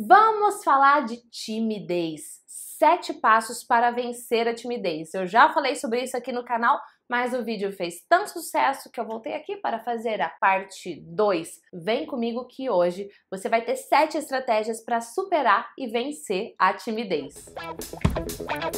Vamos falar de timidez. Sete passos para vencer a timidez. Eu já falei sobre isso aqui no canal, mas o vídeo fez tanto sucesso que eu voltei aqui para fazer a parte 2. Vem comigo que hoje você vai ter sete estratégias para superar e vencer a timidez. Música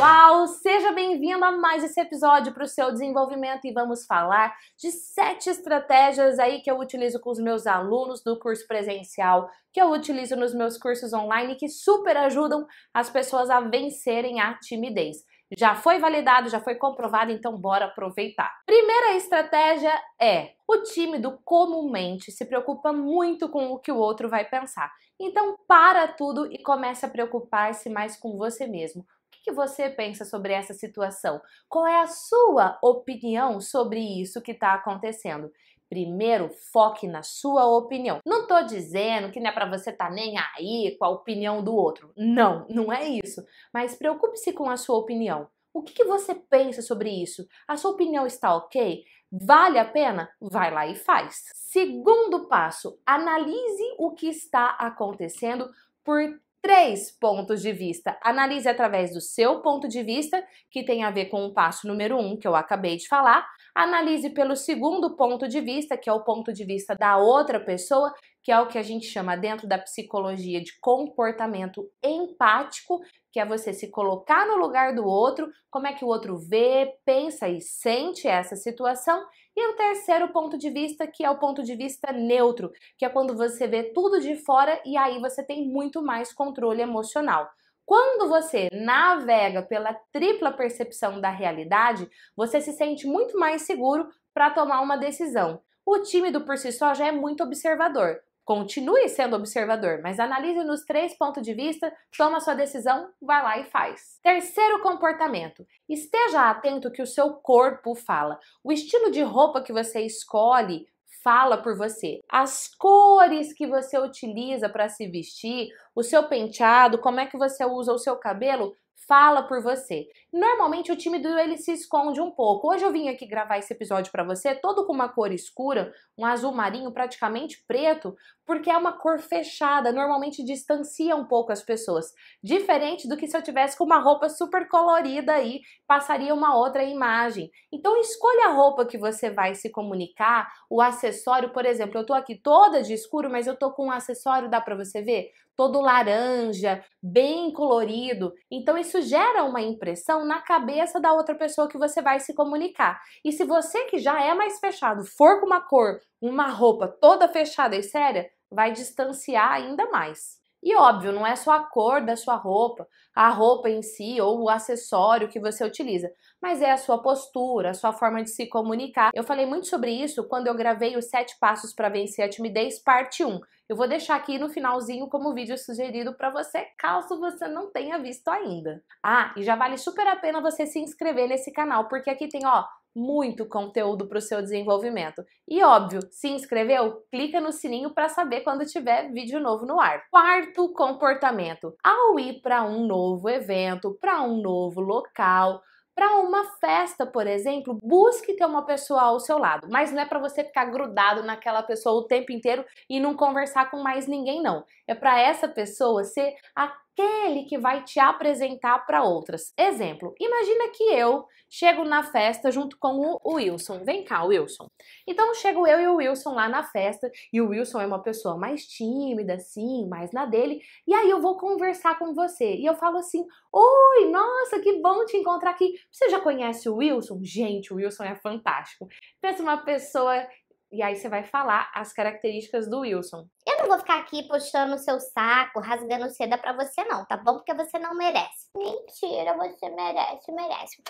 pessoal! Seja bem-vindo a mais esse episódio para o seu desenvolvimento e vamos falar de sete estratégias aí que eu utilizo com os meus alunos do curso presencial, que eu utilizo nos meus cursos online que super ajudam as pessoas a vencerem a timidez. Já foi validado, já foi comprovado, então bora aproveitar. Primeira estratégia é: o tímido comumente se preocupa muito com o que o outro vai pensar. Então para tudo e comece a preocupar-se mais com você mesmo que você pensa sobre essa situação? Qual é a sua opinião sobre isso que está acontecendo? Primeiro, foque na sua opinião. Não tô dizendo que não é para você tá nem aí com a opinião do outro. Não, não é isso. Mas preocupe-se com a sua opinião. O que, que, você pensa sobre isso? A sua opinião está ok? Vale a pena? Vai lá e faz. Segundo passo, analise o que está acontecendo por três pontos de vista. Analise através do seu ponto de vista, que tem a ver com o passo número um que eu acabei de falar. Analise pelo segundo ponto de vista, que é o ponto de vista da outra pessoa, que é o que a gente chama dentro da psicologia de comportamento empático, que é você se colocar no lugar do outro, como é que o outro vê, pensa e sente essa situação. E o terceiro ponto de vista, que é o ponto de vista neutro, que é quando você vê tudo de fora e aí você tem muito mais controle emocional. Quando você navega pela tripla percepção da realidade, você se sente muito mais seguro para tomar uma decisão. O tímido por si só já é muito observador. Continue sendo observador, mas analise nos três pontos de vista, toma sua decisão, vai lá e faz. Terceiro comportamento: esteja atento que o seu corpo fala. O estilo de roupa que você escolhe fala por você. As cores que você utiliza para se vestir, o seu penteado, como é que você usa o seu cabelo, fala por você. Normalmente o tímido ele se esconde um pouco. Hoje eu vim aqui gravar esse episódio para você, todo com uma cor escura, um azul marinho praticamente preto, porque é uma cor fechada, normalmente distancia um pouco as pessoas. Diferente do que se eu tivesse com uma roupa super colorida aí, passaria uma outra imagem. Então escolha a roupa que você vai se comunicar, o acessório, por exemplo, eu tô aqui toda de escuro, mas eu tô com um acessório, dá para você ver? todo laranja, bem colorido. Então isso gera uma impressão na cabeça da outra pessoa que você vai se comunicar. E se você que já é mais fechado for com uma cor, uma roupa toda fechada e séria, vai distanciar ainda mais. E óbvio, não é só a cor da sua roupa, a roupa em si ou o acessório que você utiliza, mas é a sua postura, a sua forma de se comunicar. Eu falei muito sobre isso quando eu gravei os 7 passos para vencer a timidez, parte 1. Eu vou deixar aqui no finalzinho como vídeo sugerido para você, caso você não tenha visto ainda. Ah, e já vale super a pena você se inscrever nesse canal, porque aqui tem, ó, muito conteúdo para o seu desenvolvimento. E óbvio, se inscreveu? Clica no sininho para saber quando tiver vídeo novo no ar. Quarto comportamento: ao ir para um novo evento, para um novo local, para uma festa, por exemplo, busque ter uma pessoa ao seu lado, mas não é para você ficar grudado naquela pessoa o tempo inteiro e não conversar com mais ninguém não. É para essa pessoa ser a aquele que vai te apresentar para outras. Exemplo, imagina que eu chego na festa junto com o Wilson. Vem cá, Wilson. Então chego eu e o Wilson lá na festa, e o Wilson é uma pessoa mais tímida, assim, mais na dele, e aí eu vou conversar com você. E eu falo assim: Oi, nossa, que bom te encontrar aqui. Você já conhece o Wilson? Gente, o Wilson é fantástico. Pensa uma pessoa e aí você vai falar as características do Wilson eu não vou ficar aqui puxando o seu saco, rasgando seda pra você não, tá bom? Porque você não merece. Mentira, você merece, merece.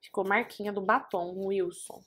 Ficou marquinha do batom, Wilson.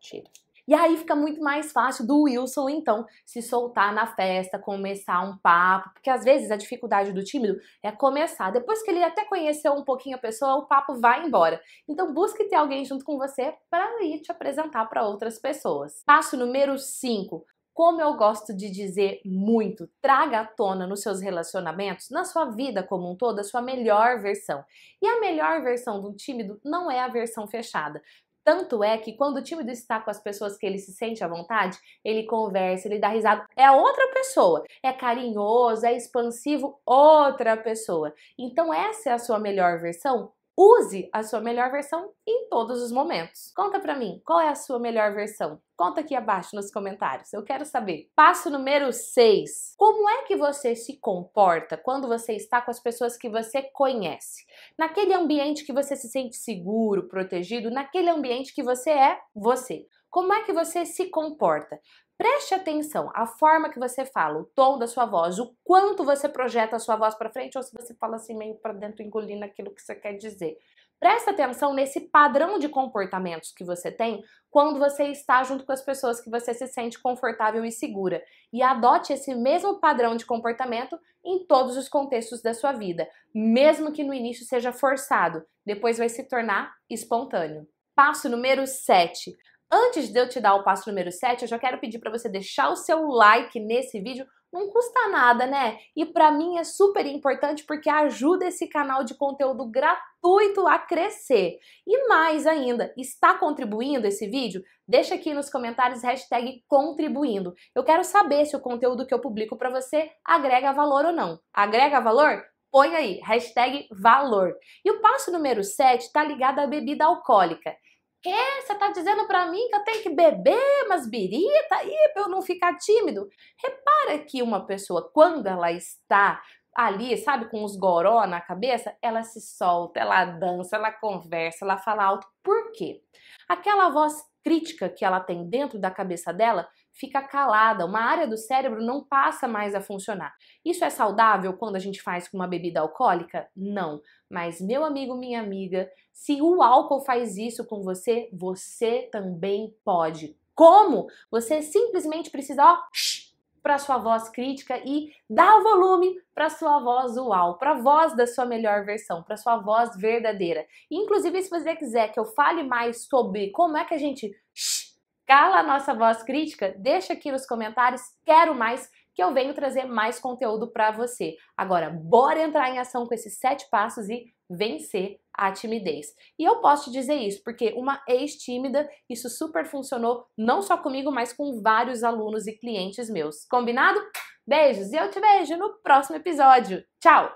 Tira. E aí fica muito mais fácil do Wilson, então, se soltar na festa, começar um papo, porque às vezes a dificuldade do tímido é começar. Depois que ele até conheceu um pouquinho a pessoa, o papo vai embora. Então busque ter alguém junto com você para ir te apresentar para outras pessoas. Passo número 5: como eu gosto de dizer muito, traga à tona nos seus relacionamentos, na sua vida como um todo, a sua melhor versão. E a melhor versão do tímido não é a versão fechada. Tanto é que quando o tímido está com as pessoas que ele se sente à vontade, ele conversa, ele dá risada, é outra pessoa. É carinhoso, é expansivo, outra pessoa. Então essa é a sua melhor versão Use a sua melhor versão em todos os momentos. Conta pra mim, qual é a sua melhor versão? Conta aqui abaixo nos comentários, eu quero saber. Passo número 6. Como é que você se comporta quando você está com as pessoas que você conhece? Naquele ambiente que você se sente seguro, protegido, naquele ambiente que você é você. Como é que você se comporta? Preste atenção à forma que você fala, o tom da sua voz, o quanto você projeta a sua voz para frente ou se você fala assim meio para dentro engolindo aquilo que você quer dizer. Preste atenção nesse padrão de comportamentos que você tem quando você está junto com as pessoas que você se sente confortável e segura. E adote esse mesmo padrão de comportamento em todos os contextos da sua vida, mesmo que no início seja forçado, depois vai se tornar espontâneo. Passo número 7. Antes de eu te dar o passo número 7, eu já quero pedir para você deixar o seu like nesse vídeo. Não custa nada, né? E para mim é super importante porque ajuda esse canal de conteúdo gratuito a crescer. E mais ainda, está contribuindo esse vídeo? Deixa aqui nos comentários hashtag contribuindo. Eu quero saber se o conteúdo que eu publico para você agrega valor ou não. Agrega valor? Põe aí, hashtag valor. E o passo número 7 está ligado à bebida alcoólica quê? Você tá dizendo para mim que eu tenho que beber umas birita aí para eu não ficar tímido? Repara que uma pessoa, quando ela está ali, sabe, com os goró na cabeça, ela se solta, ela dança, ela conversa, ela fala alto. Por quê? Aquela voz crítica que ela tem dentro da cabeça dela fica calada, uma área do cérebro não passa mais a funcionar. Isso é saudável quando a gente faz com uma bebida alcoólica? Não. Mas, meu amigo, minha amiga, se o álcool faz isso com você, você também pode. Como? Você simplesmente precisa, ó, para sua voz crítica e dá o volume para sua voz usual, para a voz da sua melhor versão, para sua voz verdadeira. Inclusive, se você quiser que eu fale mais sobre como é que a gente shh. Cala a nossa voz crítica? Deixa aqui nos comentários, quero mais, que eu venho trazer mais conteúdo para você. Agora, bora entrar em ação com esses sete passos e vencer a timidez. E eu posso te dizer isso porque uma ex-tímida, isso super funcionou não só comigo, mas com vários alunos e clientes meus. Combinado? Beijos e eu te vejo no próximo episódio. Tchau!